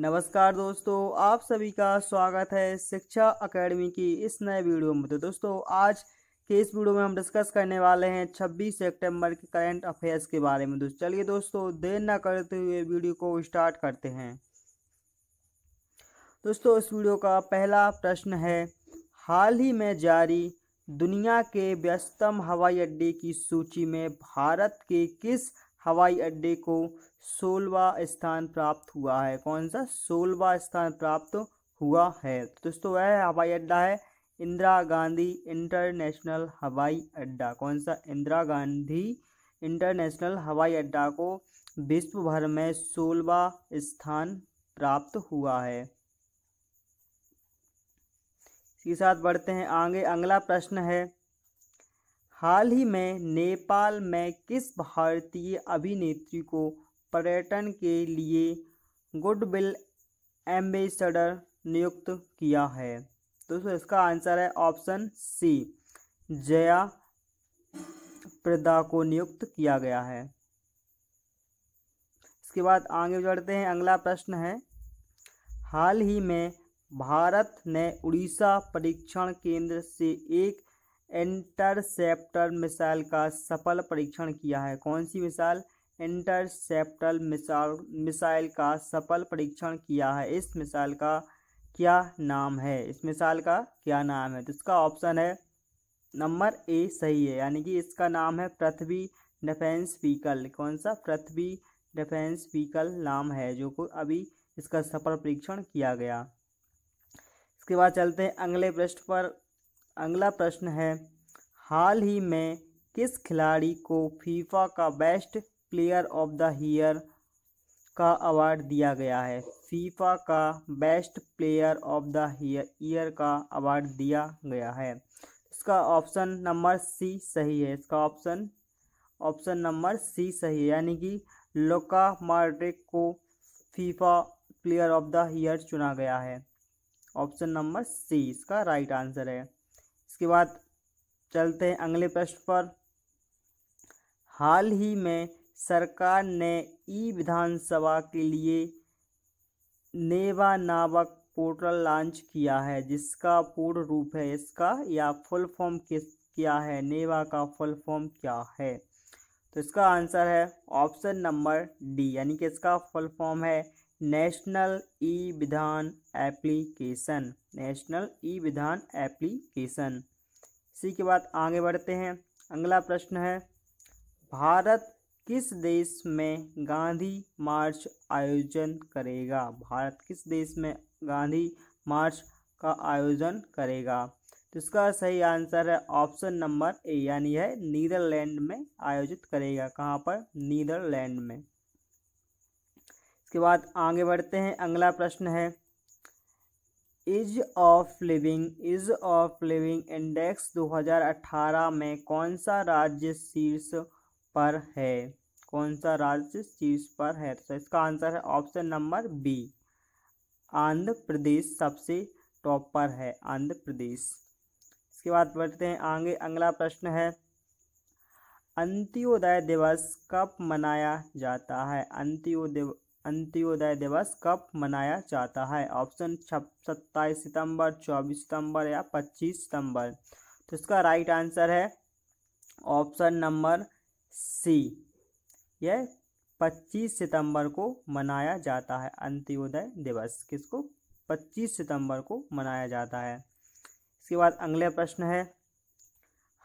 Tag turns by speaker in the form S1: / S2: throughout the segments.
S1: नमस्कार दोस्तों आप सभी का स्वागत है शिक्षा अकेडमी की इस नए वीडियो में तो दोस्तों आज के इस वीडियो में हम डिस्कस करने वाले हैं 26 सितंबर के करंट अफेयर्स के बारे में दोस्तों चलिए दोस्तों देर ना करते हुए वीडियो को स्टार्ट करते हैं दोस्तों इस वीडियो का पहला प्रश्न है हाल ही में जारी दुनिया के व्यस्तम हवाई अड्डे की सूची में भारत के किस हवाई अड्डे को सोलवा स्थान प्राप्त हुआ है कौन सा सोलवा स्थान प्राप्त हुआ है तो दोस्तों वह हवाई अड्डा है इंदिरा गांधी इंटरनेशनल हवाई अड्डा कौन सा इंदिरा गांधी इंटरनेशनल हवाई अड्डा को विश्व भर में सोलवा स्थान प्राप्त हुआ है इसके साथ बढ़ते हैं आगे अगला प्रश्न है हाल ही में नेपाल में किस भारतीय अभिनेत्री को पर्यटन के लिए गुडविल एम्बेसडर नियुक्त किया है दोस्तों इसका आंसर है ऑप्शन सी जया प्रदा को नियुक्त किया गया है इसके बाद आगे बढ़ते हैं अगला प्रश्न है हाल ही में भारत ने उड़ीसा परीक्षण केंद्र से एक इंटरसेप्टर मिसाइल का सफल परीक्षण किया है कौन सी मिसाइल इंटरसेप्टर मिसाइल मिसाइल का सफल परीक्षण किया है इस मिसाइल का क्या नाम है इस मिसाइल का क्या नाम है तो इसका ऑप्शन है नंबर ए सही है यानी कि इसका नाम है पृथ्वी डिफेंस व्हीकल कौन सा पृथ्वी डिफेंस व्हीकल नाम है जो को अभी इसका सफल परीक्षण किया गया इसके बाद चलते हैं अगले पृष्ठ पर अगला प्रश्न है हाल ही में किस खिलाड़ी को फीफा का best player of the year का अवार्ड दिया गया है फीफा का best player of the year का अवार्ड दिया गया है इसका ऑप्शन नंबर सी सही है इसका ऑप्शन ऑप्शन नंबर सी सही है यानी कि लोका मार्टिक को FIFA player of the year चुना गया है ऑप्शन नंबर सी इसका राइट आंसर है इसके बाद चलते हैं अगले प्रश्न पर हाल ही में सरकार ने ई विधानसभा के लिए नेवा नावक पोर्टल लॉन्च किया है जिसका पूर्ण रूप है इसका या फुल फॉर्म किस क्या है नेवा का फुल फॉर्म क्या है तो इसका आंसर है ऑप्शन नंबर डी यानी कि इसका फुल फॉर्म है national e Vidhan application national e Vidhan application इसी के बाद आगे बढ़ते हैं अगला प्रश्न है भारत किस देश में गांधी मार्च आयोजन करेगा भारत किस देश में गांधी मार्च का आयोजन करेगा तो इसका सही आंसर है ऑप्शन नंबर ए यानी है नीदरलैंड में आयोजित करेगा कहाँ पर नीदरलैंड में उसके बाद आगे बढ़ते हैं अगला प्रश्न है ease of living ease of living index 2018 में कौन सा राज्य शीर्ष पर है कौन सा राज्य शीर्ष पर है तो इसका आंसर है option number B Andhra Pradesh सबसे टॉप पर है आंध्र प्रदेश इसके बाद बढ़ते हैं आगे अगला प्रश्न है अंत्योदय दिवस कब मनाया जाता है अंत्योदय अंत्योदय दिवस कब मनाया जाता है ऑप्शन सत्ताईस सितंबर, चौबीस सितंबर या पच्चीस सितंबर तो इसका राइट आंसर है ऑप्शन नंबर सी यह पच्चीस सितंबर को मनाया जाता है अंत्योदय दिवस किसको पच्चीस सितंबर को मनाया जाता है इसके बाद अगला प्रश्न है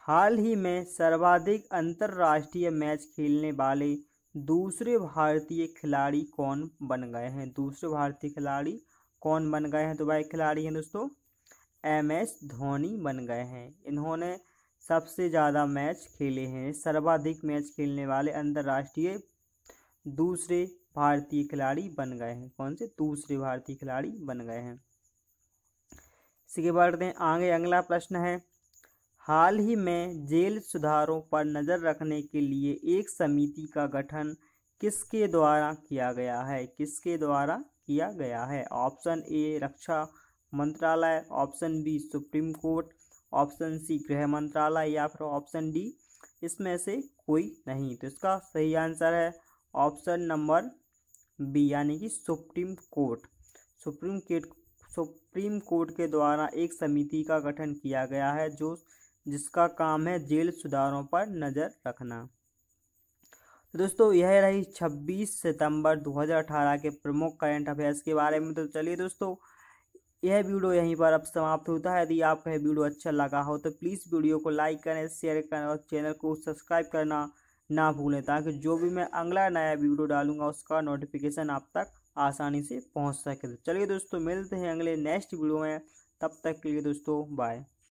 S1: हाल ही में सर्वाधिक अंतर्राष्ट्रीय मैच खेलने वाले दूसरे भारतीय खिलाड़ी कौन बन गए हैं दूसरे भारतीय खिलाड़ी कौन बन गए हैं तो भाई खिलाड़ी हैं दोस्तों एम एस धोनी बन गए हैं इन्होंने सबसे ज़्यादा मैच खेले हैं सर्वाधिक मैच खेलने वाले अंतर्राष्ट्रीय दूसरे भारतीय खिलाड़ी बन गए हैं कौन से दूसरे भारतीय खिलाड़ी बन गए हैं इसके बढ़ते हैं आगे अगला प्रश्न है हाल ही में जेल सुधारों पर नज़र रखने के लिए एक समिति का गठन किसके द्वारा किया गया है किसके द्वारा किया गया है ऑप्शन ए रक्षा मंत्रालय option B supreme court option C गृह मंत्रालय या फिर ऑप्शन डी इसमें से कोई नहीं तो इसका सही आंसर है ऑप्शन नंबर बी यानी कि supreme court supreme court supreme court के द्वारा एक समिति का गठन किया गया है जो जिसका काम है जेल सुधारों पर नज़र रखना तो दोस्तों यह रही 26 सितंबर 2018 के प्रमुख करंट अफेयर्स के बारे में तो चलिए दोस्तों यह वीडियो यहीं पर अब समाप्त होता है यदि आपको यह वीडियो अच्छा लगा हो तो प्लीज़ वीडियो को लाइक करें शेयर करें और चैनल को सब्सक्राइब करना ना भूलें ताकि जो भी मैं अगला नया वीडियो डालूंगा उसका नोटिफिकेशन आप तक आसानी से पहुंच सके तो चलिए दोस्तों मिलते हैं अगले नेक्स्ट वीडियो में तब तक के लिए दोस्तों बाय